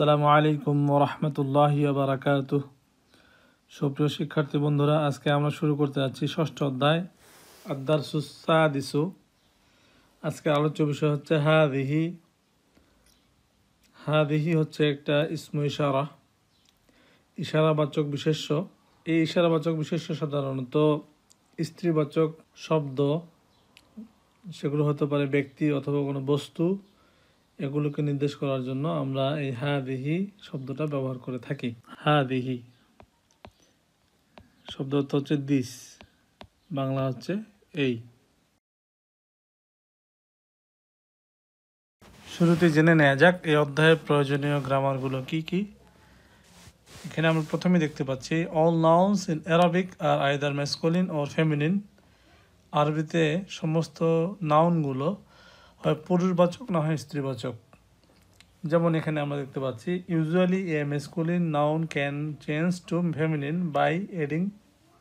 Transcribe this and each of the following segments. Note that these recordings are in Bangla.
আসসালামু আলাইকুম রহমতুল্লাহ বারাকাতু সুপ্রিয় শিক্ষার্থী বন্ধুরা আজকে আমরা শুরু করতে যাচ্ছি ষষ্ঠ অধ্যায় আদার সুসা দিসু আজকে আলোচ্য বিষয় হচ্ছে হা দিহি হা দিহি হচ্ছে একটা ইসম ইশারা ইশারাবাচক বিশেষ্য এই ইশারাবাচক বিশেষ্য সাধারণত স্ত্রীবাচক শব্দ সেগুলো হতে পারে ব্যক্তি অথবা কোনো বস্তু এগুলোকে নির্দেশ করার জন্য আমরা এই হা দিহি শব্দটা ব্যবহার করে থাকি হা দিহি শব্দ অর্থ হচ্ছে দিস বাংলা হচ্ছে এই শুরুতে জেনে নেওয়া যাক এই অধ্যায়ের প্রয়োজনীয় গ্রামারগুলো কি কি এখানে আমরা প্রথমে দেখতে পাচ্ছি অল নাউন্স ইন অ্যারাবিক আর আয়দার ম্যাসকুলিন ওর ফেমিনিন আরবিতে সমস্ত নাউনগুলো হয় পুরুষবাচক না হয় স্ত্রীবাচক যেমন এখানে আমরা দেখতে পাচ্ছি usually a masculine noun can change to feminine by adding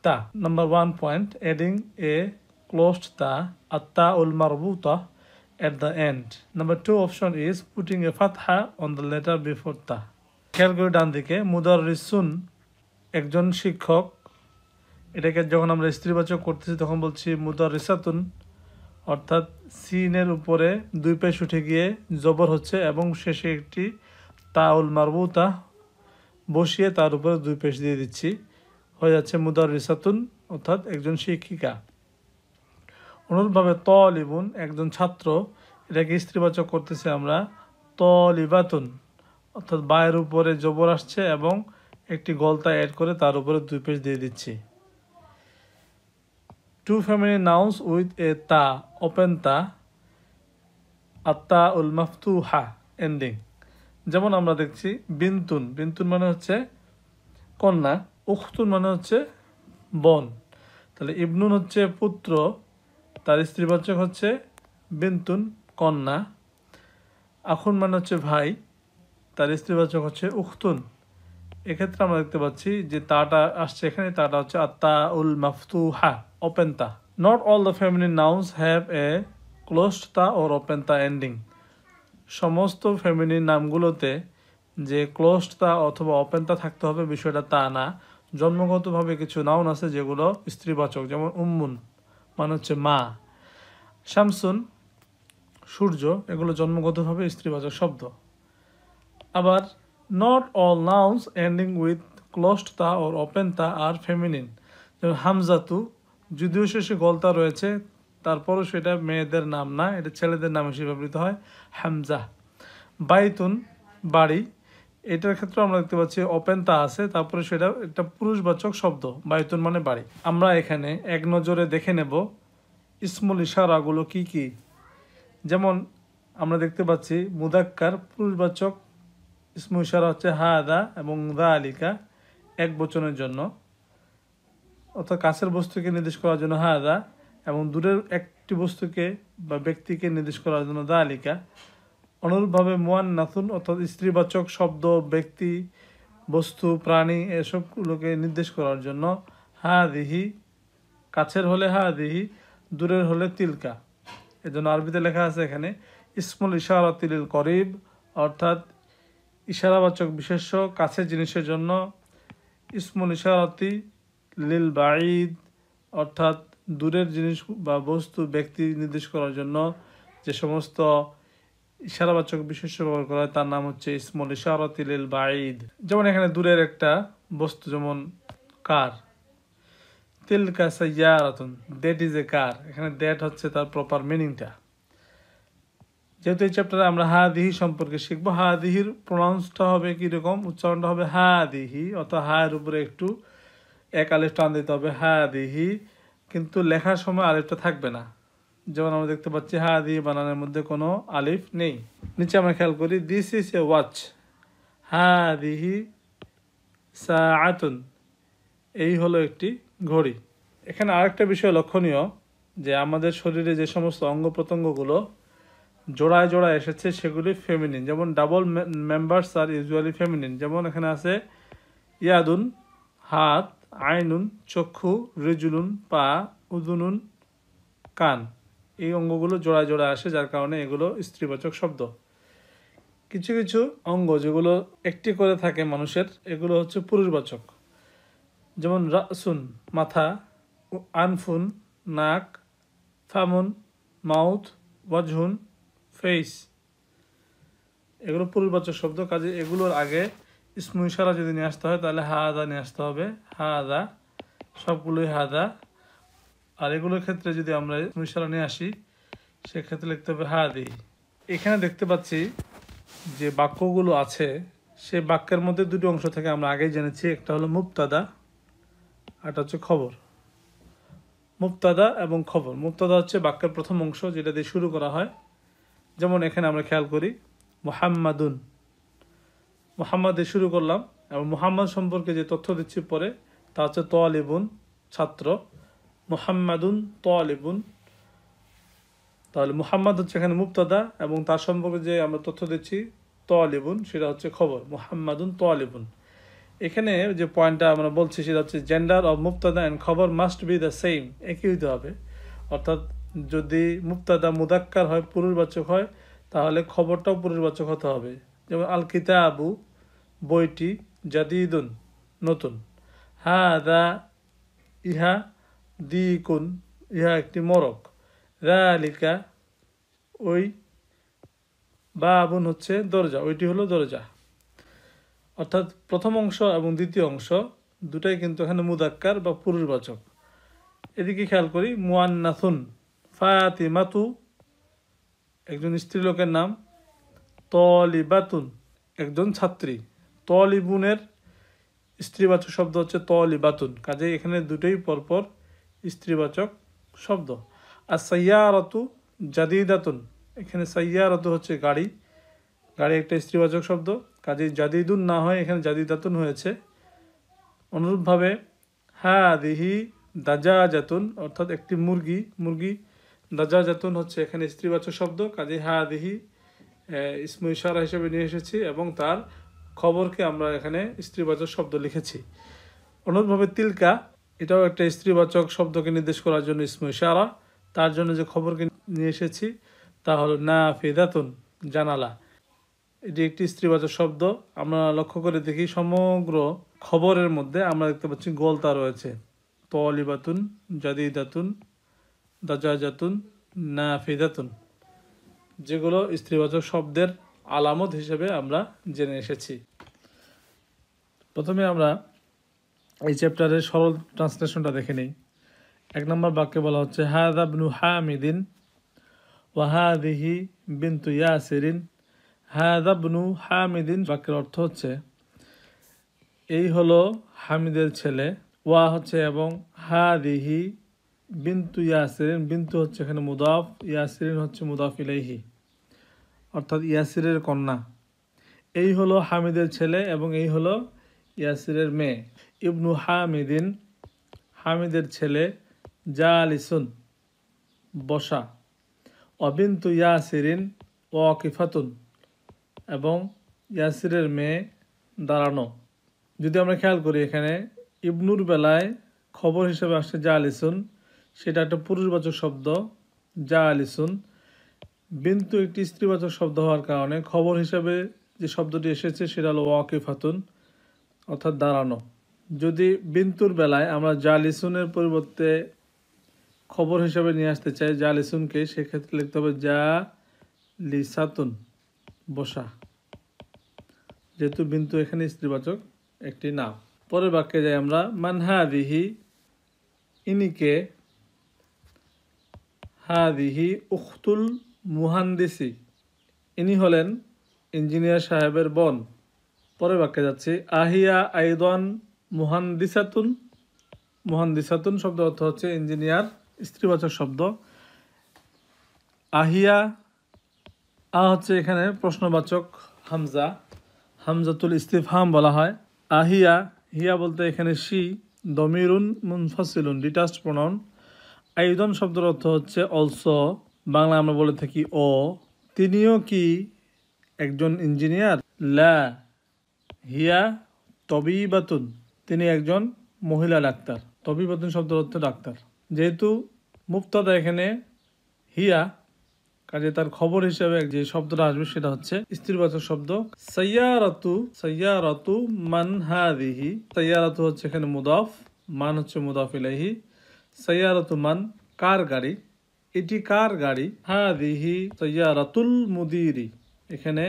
তা number one point adding a closed তা আত্তা উল মারবুতা the end number two option is putting a ফাত হা অন দ্য লেটার বিফোর তা খেয়াল করে ডান দিকে মুদার রিসুন একজন শিক্ষক এটাকে যখন আমরা স্ত্রীবাচক করতেছি তখন বলছি মুদার রিসাতুন অর্থাৎ সিনের উপরে দুই পেশ উঠে গিয়ে জবর হচ্ছে এবং শেষে একটি তাউল মারবুতা বসিয়ে তার উপরে দুই পেশ দিয়ে দিচ্ছি হয়ে যাচ্ছে মুদার রিসাতুন অর্থাৎ একজন শিক্ষিকা অনুরূপভাবে তলিবুন একজন ছাত্র এটাকে স্ত্রীবাচক করতেছি আমরা তলিবাতুন অর্থাৎ বায়ের উপরে জবর আসছে এবং একটি গলতা অ্যাড করে তার উপরে দুই পেশ দিয়ে দিচ্ছি two feminine nouns with a তা ওপেন তা আত্তা উল মাফতু হা এন্ডিং যেমন আমরা দেখছি বিন্তুন বিন্তুন মানে হচ্ছে কন্যা উখতুন মানে হচ্ছে বন তাহলে ইবনুন হচ্ছে পুত্র তার স্ত্রীবাচক হচ্ছে বিন্তুন কন্যা আখুন মানে হচ্ছে ভাই তার স্ত্রীবাচক হচ্ছে উখতুন এক্ষেত্রে আমরা দেখতে পাচ্ছি যে তাটা আসছে এখানে তাটা হচ্ছে আত্তা উল মাফতু হা open ta. Not all the feminine nouns have a closed ta or open ta ending. সমস্ত ফেমিনিন নামগুলোতে যে ক্লোজড তা অথবা ওপেন থাকতে হবে বিষয়টা তা না জন্মগতভাবে কিছু নাউন আছে যেগুলো স্ত্রীবাচক যেমন উম্মুন মানে হচ্ছে মা শামসুন সূর্য এগুলো জন্মগতভাবে স্ত্রীবাচক শব্দ আবার not all nouns ending with closed তা ওর ওপেন তা আর ফেমিনিন যেমন হামজাতু যদিও শেষে গলতা রয়েছে তারপরও সেটা মেয়েদের নাম না এটা ছেলেদের নাম হিসেবে ব্যবহৃত হয় হামজা বাইতুন বাড়ি এটার ক্ষেত্রে আমরা দেখতে পাচ্ছি ওপেন তা আছে তারপরে সেটা একটা পুরুষবাচক শব্দ বাইতুন মানে বাড়ি আমরা এখানে এক নজরে দেখে নেব ইসমুল ইশারাগুলো কি কি যেমন আমরা দেখতে পাচ্ছি মুদাক্কার পুরুষবাচক ইসমুল ইশারা হচ্ছে আদা এবং দা আলিকা এক বচনের জন্য অর্থাৎ কাছের বস্তুকে নির্দেশ করার জন্য দা এবং দূরের একটি বস্তুকে বা ব্যক্তিকে নির্দেশ করার জন্য দা আলিকা অনুরূপভাবে মোয়ান নাথুন অর্থাৎ স্ত্রীবাচক শব্দ ব্যক্তি বস্তু প্রাণী এসবগুলোকে নির্দেশ করার জন্য হা দিহি কাছের হলে হা দিহি দূরের হলে তিলকা এজন্য আরবিতে লেখা আছে এখানে ইসমুল ইশারা তিলিল করিব অর্থাৎ ইশারাবাচক বিশেষ্য কাছের জিনিসের জন্য ইসমুল ইশারাতি লিল বাঈদ অর্থাৎ দূরের জিনিস বা বস্তু ব্যক্তি নির্দেশ করার জন্য যে সমস্ত ইশারাবাচক বিশেষ ব্যবহার করা হয় তার নাম হচ্ছে ইসমল ইশারত লিল বাঈদ যেমন এখানে দূরের একটা বস্তু যেমন কার তিলকা সাইয়ারাতুন দ্যাট ইজ এ কার এখানে দ্যাট হচ্ছে তার প্রপার মিনিংটা যেহেতু এই চ্যাপ্টারে আমরা হা দিহি সম্পর্কে শিখবো হা দিহির প্রনাউন্সটা হবে কীরকম উচ্চারণটা হবে হা দিহি অর্থাৎ হায়ের উপরে একটু এক আলেফ টান দিতে হবে হা দিহি কিন্তু লেখার সময় আলেফটা থাকবে না যেমন আমরা দেখতে পাচ্ছি হা দি বানানের মধ্যে কোনো আলিফ নেই নিচে আমরা খেয়াল করি দিস ইস এ ওয়াচ হা দিহি সা আতুন এই হলো একটি ঘড়ি এখানে আরেকটা বিষয় লক্ষণীয় যে আমাদের শরীরে যে সমস্ত অঙ্গ প্রত্যঙ্গগুলো জোড়ায় জোড়ায় এসেছে সেগুলি ফেমিনিন যেমন ডাবল মেম্বার্স আর ইউজুয়ালি ফেমিনিন যেমন এখানে আছে ইয়াদুন হাত আইনুন চক্ষু রেজুলুন পা উদুনুন কান এই অঙ্গগুলো জোড়া জোড়া আসে যার কারণে এগুলো স্ত্রীবাচক শব্দ কিছু কিছু অঙ্গ যেগুলো একটি করে থাকে মানুষের এগুলো হচ্ছে পুরুষবাচক যেমন রাসুন মাথা আনফুন নাক ফামুন মাউথ ওয়াজহুন ফেস এগুলো পুরুষবাচক শব্দ কাজে এগুলোর আগে ইসমু ইশারা যদি নিয়ে আসতে হয় তাহলে হা আদা নিয়ে আসতে হবে আদা সবগুলোই হাদা আর এগুলোর ক্ষেত্রে যদি আমরা ইসমু ইশারা নিয়ে আসি সেক্ষেত্রে লিখতে হবে হাদি এখানে দেখতে পাচ্ছি যে বাক্যগুলো আছে সে বাক্যের মধ্যে দুটো অংশ থেকে আমরা আগেই জেনেছি একটা হলো মুক্তাদা আরটা হচ্ছে খবর মুক্তাদা এবং খবর মুক্তাদা হচ্ছে বাক্যের প্রথম অংশ যেটা দিয়ে শুরু করা হয় যেমন এখানে আমরা খেয়াল করি মোহাম্মাদুন দিয়ে শুরু করলাম এবং মোহাম্মদ সম্পর্কে যে তথ্য দিচ্ছি পরে তা হচ্ছে তোয়ালিবুন ছাত্র মোহাম্মাদুন তোয়ালিবুন তাহলে মোহাম্মদ হচ্ছে এখানে মুক্তাদা এবং তার সম্পর্কে যে আমরা তথ্য দিচ্ছি তোয়ালিবুন সেটা হচ্ছে খবর মোহাম্মাদুন তোয়ালিবুন এখানে যে পয়েন্টটা আমরা বলছি সেটা হচ্ছে জেন্ডার অব মুক্তাদা অ্যান্ড খবর মাস্ট বি দ্য সেম একই হইতে হবে অর্থাৎ যদি মুক্তাদা মুদাক্কার হয় পুরুষবাচক হয় তাহলে খবরটাও পুরুষবাচক হতে হবে যেমন আল কিতাবু বইটি জাদিদুন নতুন হা দা ইহা কুন ইহা একটি মরক রালিকা ওই বাবুন হচ্ছে দরজা ওইটি হলো দরজা অর্থাৎ প্রথম অংশ এবং দ্বিতীয় অংশ দুটাই কিন্তু এখানে মুদাক্কার বা পুরুষবাচক এদিকে খেয়াল করি মুয়ান্নাথুন ফাতিমাতু একজন স্ত্রীলোকের নাম তলিবাতুন একজন ছাত্রী তলিবুনের স্ত্রীবাচক শব্দ হচ্ছে তলিবাতুন কাজে এখানে দুটোই পরপর স্ত্রীবাচক শব্দ আর সাইয়ারতু জাদিদাতুন এখানে সাইয়ারতু হচ্ছে গাড়ি গাড়ি একটা স্ত্রীবাচক শব্দ কাজে জাদিদুন না হয় এখানে জাদিদাতুন হয়েছে অনুরূপভাবে হ্যাঁ দিহি দাজা জাতুন অর্থাৎ একটি মুরগি মুরগি দাজা জাতুন হচ্ছে এখানে স্ত্রীবাচক শব্দ কাজে হ্যাঁ দিহি ইসমু ইশারা হিসেবে নিয়ে এসেছি এবং তার খবরকে আমরা এখানে স্ত্রীবাচক শব্দ লিখেছি অনুরূপভাবে তিলকা এটাও একটা স্ত্রীবাচক শব্দকে নির্দেশ করার জন্য ইসমু তার জন্য যে খবরকে নিয়ে এসেছি তা হলো না ফেদাতুন জানালা এটি একটি স্ত্রীবাচক শব্দ আমরা লক্ষ্য করে দেখি সমগ্র খবরের মধ্যে আমরা দেখতে পাচ্ছি গলতা রয়েছে তলিবাতুন জাদিদাতুন দাজাজাতুন না ফেদাতুন যেগুলো স্ত্রীবাচক শব্দের আলামত হিসেবে আমরা জেনে এসেছি প্রথমে আমরা এই চ্যাপ্টারের সরল ট্রান্সলেশনটা দেখে নিই এক নম্বর বাক্যে বলা হচ্ছে হায়াদ আবনু হামিদিন ওয়াহাদিহি বিন্তু ইয়াসিরিন হায়াদ বনু হামিদিন বাক্যের অর্থ হচ্ছে এই হলো হামিদের ছেলে ওয়া হচ্ছে এবং হাদিহি বিন্তু ইয়াসিরিন বিন্তু হচ্ছে এখানে মুদাফ ইয়াসিরিন হচ্ছে মুদাফ ইলাইহি অর্থাৎ ইয়াসিরের কন্যা এই হলো হামিদের ছেলে এবং এই হলো ইয়াসিরের মেয়ে ইবনু হামিদিন হামিদের ছেলে জালিসুন বসা অবিন্তু ইয়াসিরিন ওয়াকিফাতুন এবং ইয়াসিরের মেয়ে দাঁড়ানো যদি আমরা খেয়াল করি এখানে ইবনুর বেলায় খবর হিসেবে আসছে যা আলিসুন সেটা একটা পুরুষবাচক শব্দ যা আলিসুন বিন্তু একটি স্ত্রীবাচক শব্দ হওয়ার কারণে খবর হিসাবে যে শব্দটি এসেছে সেটা হলো ওয়াকিফাতুন অর্থাৎ দাঁড়ানো যদি বিন্তুর বেলায় আমরা জালিসুনের পরিবর্তে খবর হিসাবে নিয়ে আসতে চাই জালিসুনকে সেক্ষেত্রে লিখতে হবে যা লিসাতুন বসা যেহেতু বিন্তু এখানে স্ত্রীবাচক একটি নাম পরের বাক্যে যাই আমরা মানহাদিহি ইনিকে হা দিহি উখতুল মুহান্দিসি ইনি হলেন ইঞ্জিনিয়ার সাহেবের বোন পরের বাক্যে যাচ্ছি আহিয়া আইদন মুহান্দিসাতুন মুহান্দিসাতুন শব্দ অর্থ হচ্ছে ইঞ্জিনিয়ার স্ত্রীবাচক শব্দ আহিয়া আ হচ্ছে এখানে প্রশ্নবাচক হামজা হামজাতুল ইস্তিফাম বলা হয় আহিয়া হিয়া বলতে এখানে শি দমিরুন মুনফাসিলুন ডিটাস প্রণন আইদন শব্দের অর্থ হচ্ছে অলসো বাংলা আমরা বলে থাকি ও তিনিও কি একজন ইঞ্জিনিয়ার লা হিয়া তবিবাতুন তিনি একজন মহিলা ডাক্তার তবিবাতুন শব্দের অর্থ ডাক্তার যেহেতু মুক্তদা এখানে হিয়া কাজে তার খবর হিসেবে যে শব্দটা আসবে সেটা হচ্ছে স্ত্রীবাচক শব্দ সৈয়ারতু সৈয়ারতু মানহাদিহি সৈয়ারতু হচ্ছে এখানে মুদাফ মান হচ্ছে মুদাফ ইলাহি রতু মান কার গাড়ি এটি কার গাড়ি হাদিহি সৈয়ারতুল মুদিরি এখানে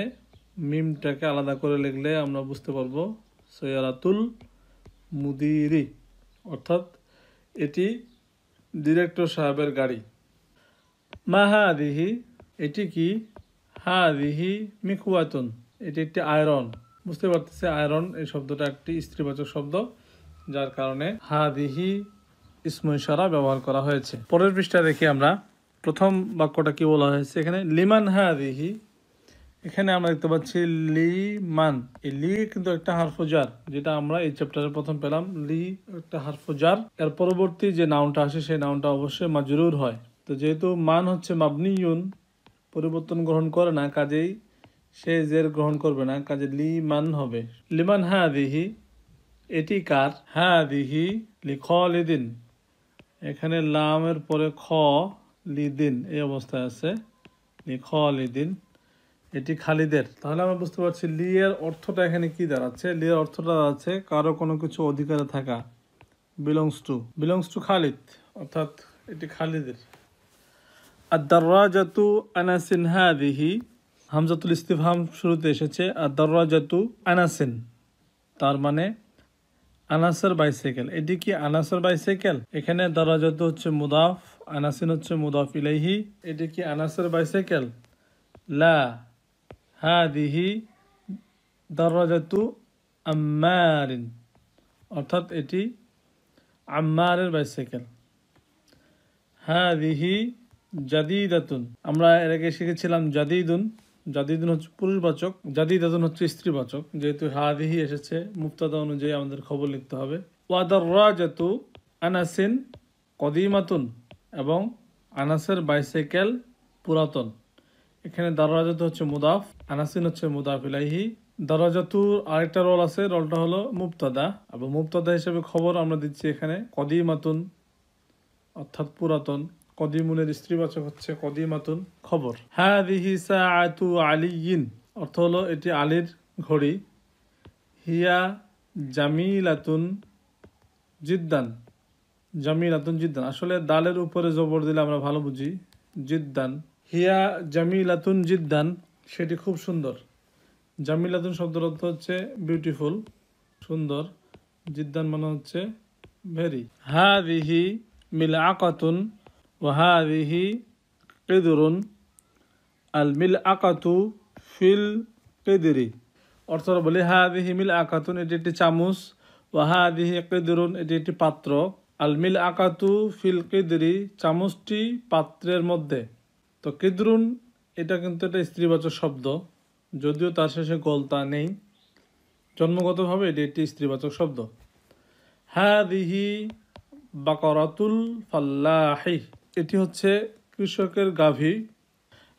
মিমটাকে আলাদা করে লিখলে আমরা বুঝতে পারবো সৈয়ারাতুল মুদিরি অর্থাৎ এটি ডিরেক্টর সাহেবের গাড়ি মা হা দিহি এটি কি হা দিহি মিকুয়াতুন এটি একটি আয়রন বুঝতে পারতেছে আয়রন এই শব্দটা একটি স্ত্রীবাচক শব্দ যার কারণে হা দিহি ইসময়সারা ব্যবহার করা হয়েছে পরের পৃষ্ঠা দেখি আমরা প্রথম বাক্যটা কি বলা হয়েছে এখানে লিমান হা দিহি এখানে আমরা দেখতে পাচ্ছি লি মান এই লি কিন্তু একটা হারফোজার যেটা আমরা এই চ্যাপ্টারে প্রথম পেলাম লি একটা হারফোজার এর পরবর্তী যে নাউনটা আসে সেই নাউনটা অবশ্যই মাজরুর হয় তো যেহেতু মান হচ্ছে মাবনি ইউন পরিবর্তন গ্রহণ করে না কাজেই সে জের গ্রহণ করবে না কাজে লি মান হবে লিমান হ্যাঁ দিহি এটি কার হ্যাঁ দিহি লি খ লিদিন এখানে লামের পরে খ লিদিন এই অবস্থায় আছে লি লিদিন এটি খালিদের তাহলে আমরা বুঝতে পারছি লিয়ের অর্থটা এখানে কি দাঁড়াচ্ছে লিয়ের অর্থটা দাঁড়াচ্ছে কারো কোনো কিছু অধিকারে থাকা belongs to belongs to Khalid অর্থাৎ এটি খালিদের আর জাতু আনাসিন হাদিহি হামজাতুল ইস্তিফাম শুরুতে এসেছে আর জাতু আনাসিন তার মানে আনাসের বাইসাইকেল এটি কি আনাসের বাইসাইকেল এখানে জাতু হচ্ছে মুদাফ আনাসিন হচ্ছে মুদাফ ইলাইহি এটি কি আনাসের বাইসাইকেল লা হাদিহি দরজাতু আম্মারিন অর্থাৎ এটি আম্মারের বাইসাইকেল হাদিহি জাদিদাতুন আমরা এর আগে শিখেছিলাম জাদিদুন জাদিদুন হচ্ছে পুরুষবাচক জাদিদাতুন হচ্ছে স্ত্রীবাচক যেহেতু হাদিহি এসেছে মুক্তাদা অনুযায়ী আমাদের খবর লিখতে হবে ওয়াদারাজাতু আনাসিন কদিমাতুন এবং আনাসের বাইসাইকেল পুরাতন এখানে দারাজাত হচ্ছে মুদাফ আনাসিন হচ্ছে মুদাফ ইলাইহি দারাজাতুর আরেকটা রোল আছে রোলটা হলো মুফতাদা এবং মুফতাদা হিসেবে খবর আমরা দিচ্ছি এখানে কদিমাতুন অর্থাৎ পুরাতন কদিমুনের স্ত্রীবাচক হচ্ছে কদিমাতুন খবর হ্যাঁ দিহিসা আতু আলিগিন অর্থ হলো এটি আলীর ঘড়ি হিয়া জামিলাতুন জিদ্দান জামিলাতুন জিদ্দান আসলে দালের উপরে জবর দিলে আমরা ভালো বুঝি জিদ্দান হিয়া জামিলাতুন জিদ্দান সেটি খুব সুন্দর জামিলাতুন শব্দের অর্থ হচ্ছে বিউটিফুল সুন্দর জিদ্দান মানে হচ্ছে ভেরি হা দিহি মিল আকাতুন ও হা দিহি কেদুরুন আল মিল আকাতু ফিল কেদুরি অর্থ বলি হা দিহি মিল আকাতুন এটি একটি চামচ ও হা দিহি কেদুরুন এটি একটি পাত্র আল মিল আকাতু ফিল কেদিরি চামচটি পাত্রের মধ্যে তো কেদরুন এটা কিন্তু একটা স্ত্রীবাচক শব্দ যদিও তার শেষে গলতা নেই জন্মগতভাবে এটি একটি স্ত্রীবাচক শব্দ হ্যাঁ দিহি বাকরাতুল ফাল্লাহি এটি হচ্ছে কৃষকের গাভী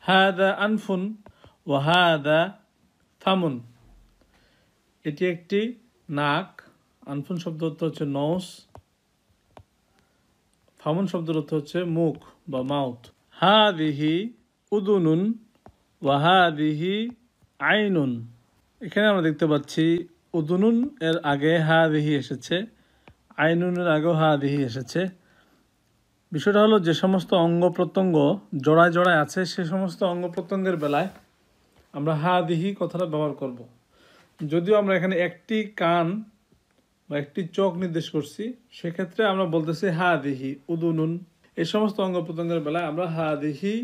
হ্যাঁ দ্য আনফুন ও হ্যাঁ দ্য থামুন এটি একটি নাক আনফুন শব্দ অর্থ হচ্ছে নস ফামুন শব্দের অর্থ হচ্ছে মুখ বা মাউথ হাদিহি উদুনুন ওয়াহাদিহি আইনুন এখানে আমরা দেখতে পাচ্ছি উদুনুন এর আগে হাদিহি এসেছে আইনুনের আগেও হাদিহি এসেছে বিষয়টা হলো যে সমস্ত অঙ্গ প্রত্যঙ্গ জোড়ায় জোড়ায় আছে সে সমস্ত অঙ্গ প্রত্যঙ্গের বেলায় আমরা হাদিহি কথাটা ব্যবহার করব। যদিও আমরা এখানে একটি কান বা একটি চোখ নির্দেশ করছি সেক্ষেত্রে আমরা বলতেছি হা দিহি উদুনুন এই সমস্ত অঙ্গ প্রত্যঙ্গের বেলায় আমরা হাদিহি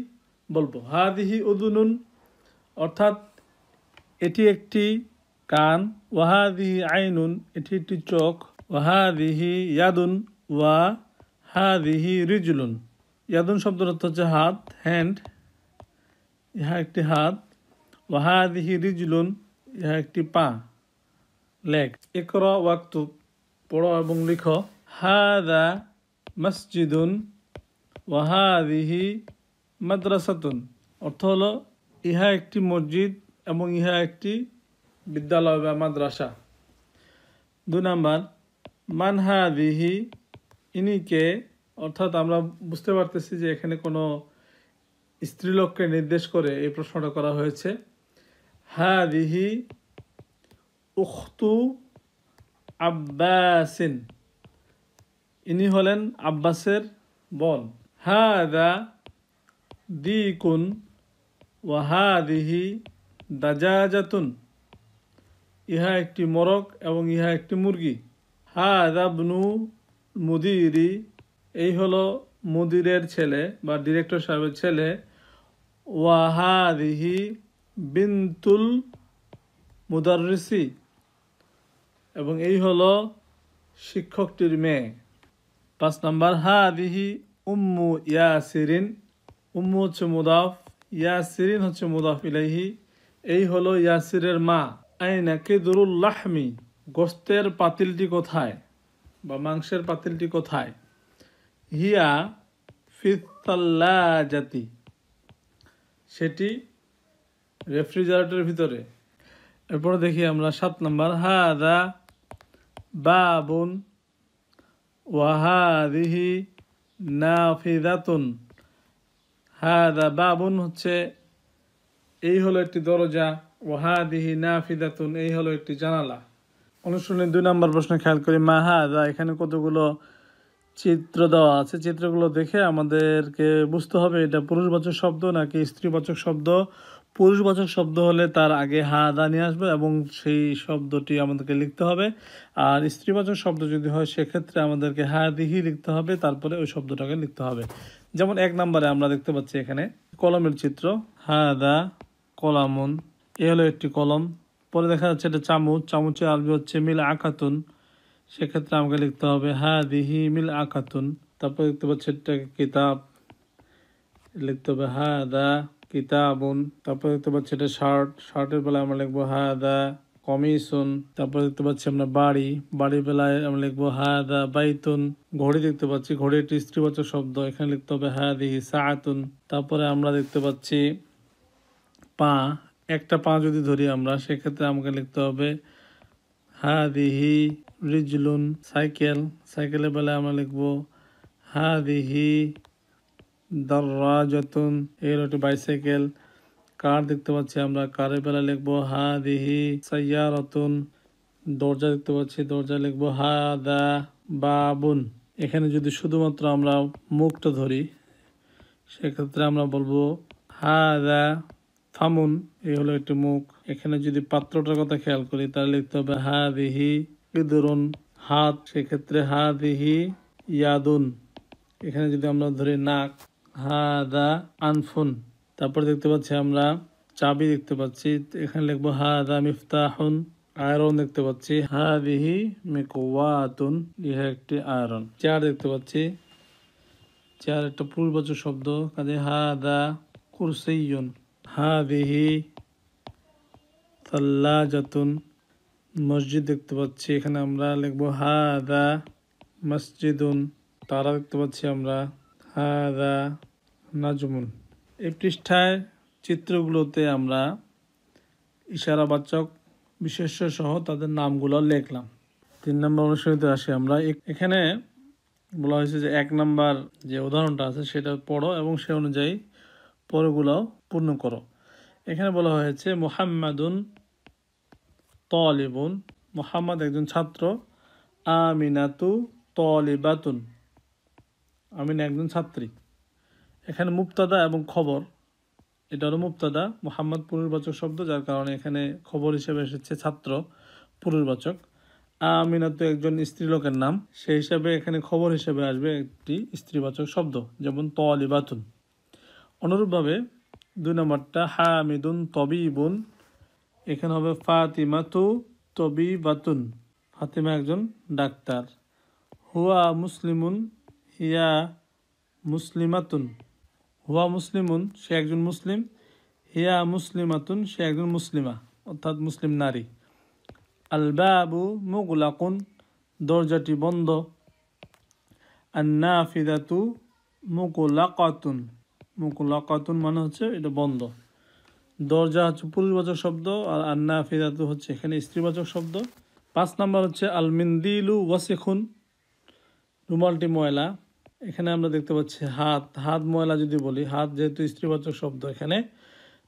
বলবো হাদিহি উদুনুন অর্থাৎ এটি একটি কান ওয়াহাদিহি আইনুন এটি একটি চোখ ওয়াহাদিহি ইয়াদুন ওয়া হা দিহি রিজুলুন ইয়াদুন শব্দের অর্থ হচ্ছে হাত হ্যান্ড ইহা একটি হাত দিহি রিজুলুন ইহা একটি পা লেগ একর ওয়াক্তু পড়ো এবং লিখো হা দা মসজিদুন ওয়াহাদিহি মাদ্রাসাতুন অর্থ হলো ইহা একটি মসজিদ এবং ইহা একটি বিদ্যালয় বা মাদ্রাসা দু নম্বর মানহাদিহি ইনিকে অর্থাৎ আমরা বুঝতে পারতেছি যে এখানে কোনো স্ত্রীলোককে নির্দেশ করে এই প্রশ্নটা করা হয়েছে হাদিহি উখতু আব্বাসিন ইনি হলেন আব্বাসের বোন هذا ديك ওয়াহাদিহি দাজাজাতুন ইহা একটি মরক এবং ইহা একটি মুরগি হাদাবনু মুদিরি এই হলো মুদিরের ছেলে বা ডিরেক্টর সাহেবের ছেলে ওয়াহাদিহি বিনতুল মুদাররিসি এবং এই হলো শিক্ষকটির মেয়ে পাঁচ নম্বর হাদিহি উম্মু ইয়াসিরিন উম্মু হচ্ছে মুদাফ ইয়াসিরিন হচ্ছে মুদাফ ইলাইহি এই হলো ইয়াসিরের মা আইনা কেদুরুল লাহমি গোস্তের পাতিলটি কোথায় বা মাংসের পাতিলটি কোথায় হিয়া ফিতাল্লা জাতি সেটি রেফ্রিজারেটরের ভিতরে এরপর দেখি আমরা সাত নম্বর হাদা বাবুন ওয়াহাদিহি নাফিদাতুন হাদা বাবুন হচ্ছে এই হলো একটি দরজা ও ওহাদিহি নাফিদাতুন এই হলো একটি জানালা অনুষ্ঠানে দুই নম্বর প্রশ্ন খেয়াল করি মা হাদা এখানে কতগুলো চিত্র দেওয়া আছে চিত্রগুলো দেখে আমাদেরকে বুঝতে হবে এটা পুরুষবাচক শব্দ নাকি স্ত্রীবাচক শব্দ পুরুষবাচক শব্দ হলে তার আগে হা দা নিয়ে আসবে এবং সেই শব্দটি আমাদেরকে লিখতে হবে আর স্ত্রীবাচক শব্দ যদি হয় সেক্ষেত্রে আমাদেরকে দিহি লিখতে হবে তারপরে ওই শব্দটাকে লিখতে হবে যেমন এক নম্বরে আমরা দেখতে পাচ্ছি এখানে কলমের চিত্র দা কলামুন এ হলো একটি কলম পরে দেখা যাচ্ছে এটা চামচ চামচের আসবে হচ্ছে মিল আকাতুন সেক্ষেত্রে আমাকে লিখতে হবে দিহি মিল আকাতুন তারপরে দেখতে পাচ্ছি একটা কিতাব লিখতে হবে দা কিতাবুন তারপরে দেখতে পাচ্ছি এটা শার্ট শার্টের বেলায় আমরা লিখবো হায়াদা কমিশন তারপরে দেখতে পাচ্ছি আমরা বাড়ি বাড়ির বেলায় আমরা লিখবো হায়াদা বাইতুন ঘড়ি দেখতে পাচ্ছি ঘড়ি একটি স্ত্রীবাচক শব্দ এখানে লিখতে হবে হায়াদি সাহাতুন তারপরে আমরা দেখতে পাচ্ছি পা একটা পা যদি ধরি আমরা সেক্ষেত্রে আমাকে লিখতে হবে হাদিহি রিজলুন সাইকেল সাইকেলের বেলায় আমরা লিখবো হাদিহি দার্রাজাতুন এর একটি বাইসাইকেল কার দেখতে পাচ্ছি আমরা কারের বেলা লিখবো হা দিহি রতুন দরজা দেখতে পাচ্ছি দরজা লিখবো হা দা বাবুন এখানে যদি শুধুমাত্র আমরা মুখটা ধরি সেক্ষেত্রে আমরা বলবো হা দা থামুন এই হলো একটি মুখ এখানে যদি পাত্রটার কথা খেয়াল করি তাহলে লিখতে হবে হা দিহি ইদরুন হাত সেক্ষেত্রে হা দিহি ইয়াদুন এখানে যদি আমরা ধরি নাক হাদা আনফুন তারপর দেখতে পাচ্ছি আমরা চাবি দেখতে পাচ্ছি এখানে লিখবো হাদা মিফতাহুন আয়রন দেখতে পাচ্ছি হাদিহি মিকওয়াতুন ইহা একটি আয়রন চেয়ার দেখতে পাচ্ছি চেয়ার একটা পূর্বাচ শব্দ কাজে হাদা কুরসাইয়ুন হাদিহি সাল্লাজাতুন মসজিদ দেখতে পাচ্ছি এখানে আমরা লিখবো হাদা মসজিদুন তারা দেখতে পাচ্ছি আমরা হাদা নাজমুন এই পৃষ্ঠায় চিত্রগুলোতে আমরা ইশারাবাচক বিশেষ্য সহ তাদের নামগুলো লিখলাম তিন নম্বর অনুশীলনীতে আসি আমরা এখানে বলা হয়েছে যে এক নাম্বার যে উদাহরণটা আছে সেটা পড়ো এবং সে অনুযায়ী পরগুলো পূর্ণ করো এখানে বলা হয়েছে মোহাম্মাদুন তলিবুন মোহাম্মদ একজন ছাত্র আমিনাতু তলিবাতুন আমিন একজন ছাত্রী এখানে মুক্তাদা এবং খবর এটারও মুক্তাদা মোহাম্মদ পুনর্বাচক শব্দ যার কারণে এখানে খবর হিসেবে এসেছে ছাত্র পুনর্বাচক আমিনা তো একজন স্ত্রীলোকের নাম সেই হিসাবে এখানে খবর হিসেবে আসবে একটি স্ত্রীবাচক শব্দ যেমন বাতুন অনুরূপভাবে দুই নম্বরটা হামিদুন বুন এখানে হবে তবি তবিবাতুন ফাতিমা একজন ডাক্তার হুয়া মুসলিমুন হিয়া মুসলিমাতুন হুয়া মুসলিমুন সে একজন মুসলিম হিয়া মুসলিমাতুন সে একজন মুসলিমা অর্থাৎ মুসলিম নারী আল বাবু মুগুলাকুন দরজাটি বন্ধ আন্না ফিদাতু মুকুলাকাতুন মুকুলাকাতুন মানে হচ্ছে এটা বন্ধ দরজা হচ্ছে পুরুষবাচক শব্দ আর আন্না ফিদাতু হচ্ছে এখানে স্ত্রীবাচক শব্দ পাঁচ নাম্বার হচ্ছে আলমিন্দিলু ওয়াসিখুন রুমালটি ময়লা এখানে আমরা দেখতে পাচ্ছি হাত হাত ময়লা যদি বলি হাত যেহেতু স্ত্রীবাচক শব্দ এখানে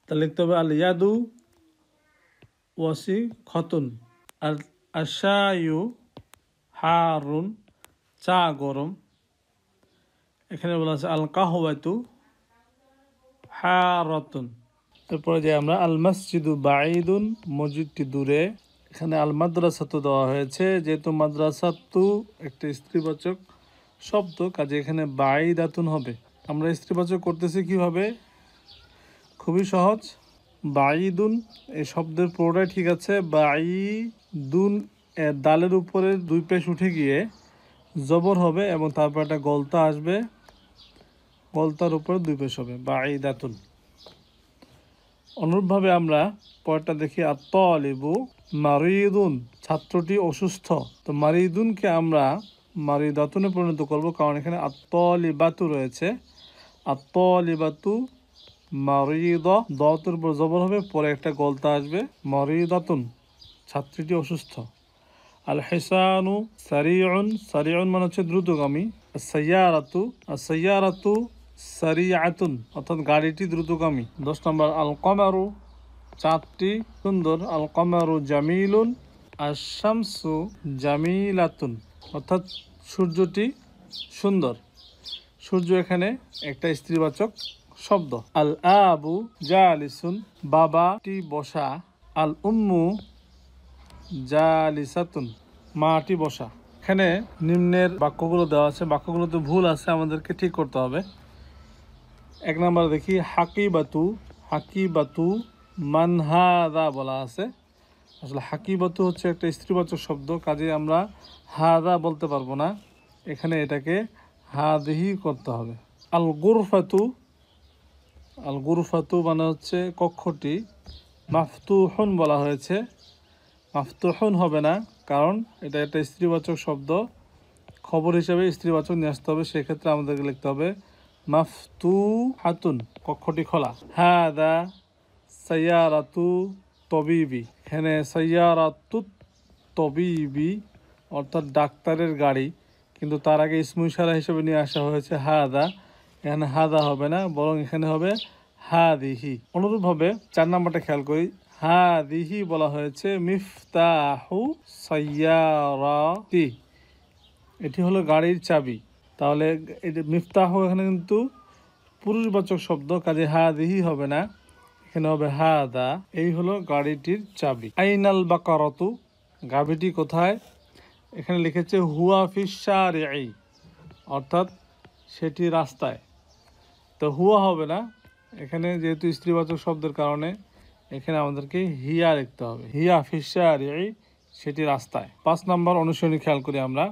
তা লিখতে হবে আল ইয়াদু ওয়াসি খতুন আর আশায়ু হারুন চা গরম এখানে বলা আছে আল হা হারতুন তারপরে যে আমরা আল মসজিদু বাঈদুন মসজিদটি দূরে এখানে আল তো দেওয়া হয়েছে যেহেতু তু একটা স্ত্রীবাচক শব্দ কাজে এখানে বাই দাতুন হবে আমরা স্ত্রীবাচক করতেছি কিভাবে খুবই সহজ বাইদুন এই শব্দের পুরোটাই ঠিক আছে বাইদুন দালের উপরে দুই পেশ উঠে গিয়ে জবর হবে এবং তারপর একটা গলতা আসবে গলতার উপরে দুই পেশ হবে বাই দাতুন অনুরূপভাবে আমরা পরটা দেখি আত্মলিবু মারিদুন ছাত্রটি অসুস্থ তো মারিদুনকে আমরা মারি দাতুনে পরিণত করব কারণ এখানে আত্মলিবাতু রয়েছে আত্মলিবাতু মারিদ দাতুর পর জবর হবে পরে একটা গলতা আসবে মারি দাতুন ছাত্রীটি অসুস্থ আল হেসানু সারিউন সারিউন মানে হচ্ছে দ্রুতগামী সৈয়ারাতু সৈয়ারাতু আতুন অর্থাৎ গাড়িটি দ্রুতগামী দশ নম্বর আল কমারু চাঁদটি সুন্দর আল কমারু জামিলুন আর শামসু জামিলাতুন অর্থাৎ সূর্যটি সুন্দর সূর্য এখানে একটা স্ত্রীবাচক শব্দ আল আবু বাবা বাবাটি বসা আল উম্মু জালিসাতুন মাটি বসা এখানে নিম্নের বাক্যগুলো দেওয়া আছে বাক্যগুলোতে ভুল আছে আমাদেরকে ঠিক করতে হবে এক নম্বর দেখি হাকিবাতু হাকিবাতু মানহাদা বলা আছে আসলে হাকিবত হচ্ছে একটা স্ত্রীবাচক শব্দ কাজে আমরা হাদা বলতে পারবো না এখানে এটাকে হাদহি করতে হবে আল গুরফাতু আল গুরফাতু মানে হচ্ছে কক্ষটি মাফতুহন বলা হয়েছে মাফতুহন হবে না কারণ এটা একটা স্ত্রীবাচক শব্দ খবর হিসাবে স্ত্রীবাচক নিয়ে আসতে হবে সেক্ষেত্রে আমাদেরকে লিখতে হবে মাফতু হাতুন কক্ষটি খোলা হ্যাঁ দা সাইয়ারাতু তবিবি এখানে সৈয়ারাতুত তবিবি অর্থাৎ ডাক্তারের গাড়ি কিন্তু তার আগে ইসমু ইশারা হিসেবে নিয়ে আসা হয়েছে হাদা এখানে হাদা হবে না বরং এখানে হবে হা দিহি অনুরূপভাবে চার নাম্বারটা খেয়াল করি হা দিহি বলা হয়েছে মিফতাহু সৈয়ারাতি এটি হলো গাড়ির চাবি তাহলে এটি মিফতাহু এখানে কিন্তু পুরুষবাচক শব্দ কাজে হা দিহি হবে না এখানে হবে হাদা এই হলো গাড়িটির চাবি আইনাল বা করতু গাভীটি কোথায় এখানে লিখেছে হুয়া ফিসার এই অর্থাৎ সেটি রাস্তায় তো হুয়া হবে না এখানে যেহেতু স্ত্রীবাচক শব্দের কারণে এখানে আমাদেরকে হিয়া লিখতে হবে হিয়া ফিসার এই সেটি রাস্তায় পাঁচ নম্বর অনুশীলনী খেয়াল করি আমরা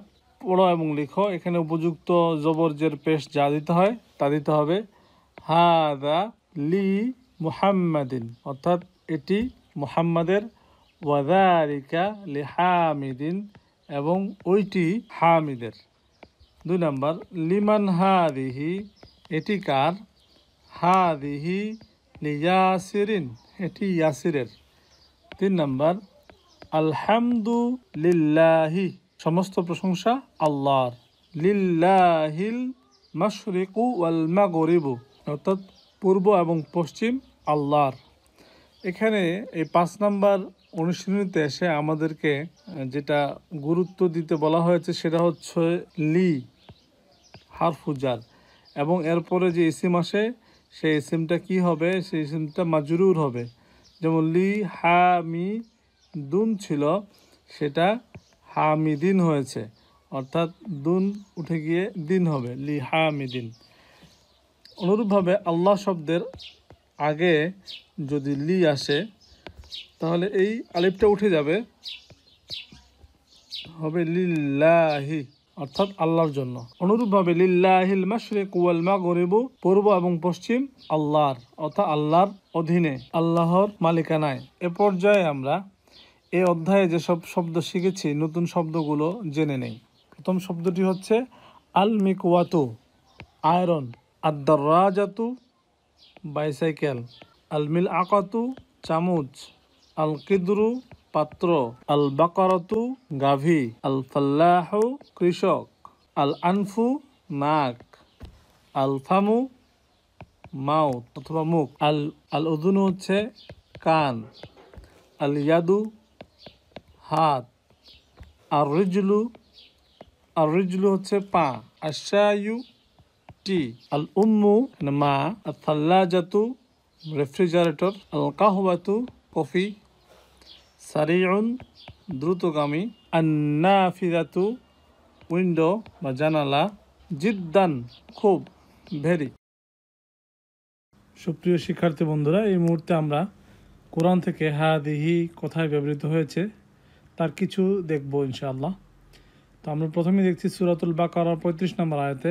পড়ো এবং লিখো এখানে উপযুক্ত জবরজের পেস্ট যা দিতে হয় তা দিতে হবে হাদা লি মুহাম্মাদিন অর্থাৎ এটি মুহাম্মাদের ওয়াদারিকা লি হামিদিন এবং ওইটি হামিদের দুই নম্বর লিমান হাদিহি এটি কার হাদিহি লিয়াসিরিন এটি ইয়াসিরের তিন নম্বর আলহামদুলিল্লাহি সমস্ত প্রশংসা আল্লাহর লিল্লাহিল মশরিকু ওয়াল গরিব অর্থাৎ পূর্ব এবং পশ্চিম আল্লাহর এখানে এই পাঁচ নাম্বার অনুশীলনীতে এসে আমাদেরকে যেটা গুরুত্ব দিতে বলা হয়েছে সেটা হচ্ছে লি হারফুজার এবং এরপরে যে এসিম আসে সেই এসিমটা কি হবে সেই এসিমটা মাজুরুর হবে যেমন লি হামি দুন ছিল সেটা হামিদিন হয়েছে অর্থাৎ দুন উঠে গিয়ে দিন হবে লি হামিদিন অনুরূপভাবে আল্লাহ শব্দের আগে যদি লি আসে তাহলে এই আলিফটা উঠে যাবে হবে লিল্লাহি অর্থাৎ আল্লাহর জন্য অনুরূপভাবে লিল্লাহিল কুয়াল মা গরিব পূর্ব এবং পশ্চিম আল্লাহর অর্থাৎ আল্লাহর অধীনে আল্লাহর মালিকানায় এ পর্যায়ে আমরা এ অধ্যায়ে যেসব শব্দ শিখেছি নতুন শব্দগুলো জেনে নেই প্রথম শব্দটি হচ্ছে আল মিকুয়াতু আয়রন আদারাজাতু বাইসাইকেল আলমিল আকাতু চামুচ আল কিদরু পাত্র আল বাকরতু গাভী আল ফাল্লাহ কৃষক আল আনফু নাক আল ফামু মাউ অথবা মুখ আল আল উদুনু হচ্ছে কান আল ইয়াদু হাত আর রিজলু আর রিজলু হচ্ছে পা আশায়ু টি আল উম্মু মানে মা আর রেফ্রিজারেটর আল কাহবাতু কফি সারিউন দ্রুতগামী আন্নাফিরাতু উইন্ডো বা জানালা জিদ্দান খুব ভেরি সুপ্রিয় শিক্ষার্থী বন্ধুরা এই মুহূর্তে আমরা কোরআন থেকে হা দিহি কোথায় ব্যবহৃত হয়েছে তার কিছু দেখব ইনশাআল্লাহ তো আমরা প্রথমে দেখছি সুরাতুল বাকার পঁয়ত্রিশ নম্বর আয়তে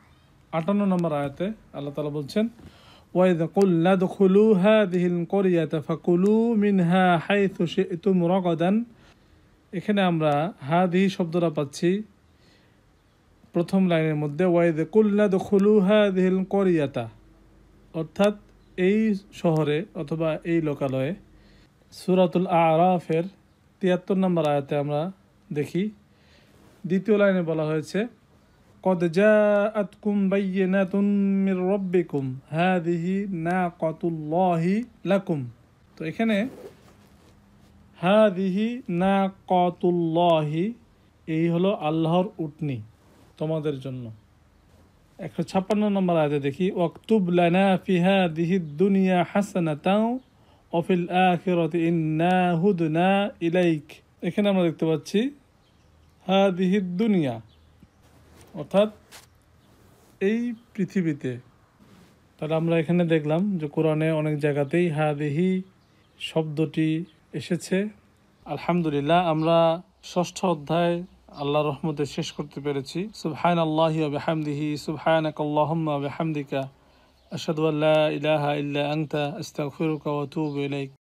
আটান্ন নম্বর আয়াতে আল্লাহ তালা বলছেন এখানে আমরা হাদি শব্দটা পাচ্ছি প্রথম লাইনের মধ্যে কুল্লা অর্থাৎ এই শহরে অথবা এই লোকালয়ে সুরাতুল আরাফের তিয়াত্তর নম্বর আয়াতে আমরা দেখি দ্বিতীয় লাইনে বলা হয়েছে قد جاءتكم بينة من ربكم هذه ناقة الله لكم তো এখানে হাদিহি নাকাতুল্লাহি এই হলো আল্লাহর উটনি তোমাদের জন্য একশো ছাপ্পান্ন নম্বর আয়াতে দেখি ওয়াক্তুব লানা ফিহা দিহি দুনিয়া তাও অফিল আখিরত ইন্না হুদনা ইলাইক এখানে আমরা দেখতে পাচ্ছি হাদিহি দুনিয়া অর্থাৎ এই পৃথিবীতে তাহলে আমরা এখানে দেখলাম যে কোরআনে অনেক জায়গাতেই হাদেহি শব্দটি এসেছে আলহামদুলিল্লাহ আমরা ষষ্ঠ অধ্যায় আল্লাহ রহমতে শেষ করতে পেরেছি সুবহান আল্লাহ বেহামদিহি সুবহান আকাল্লাহম্মা বেহামদিকা আসাদুয়াল্লাহ ইলাহা ইল্লা আংতা আস্তাগফিরুকা ওয়া ইলাইক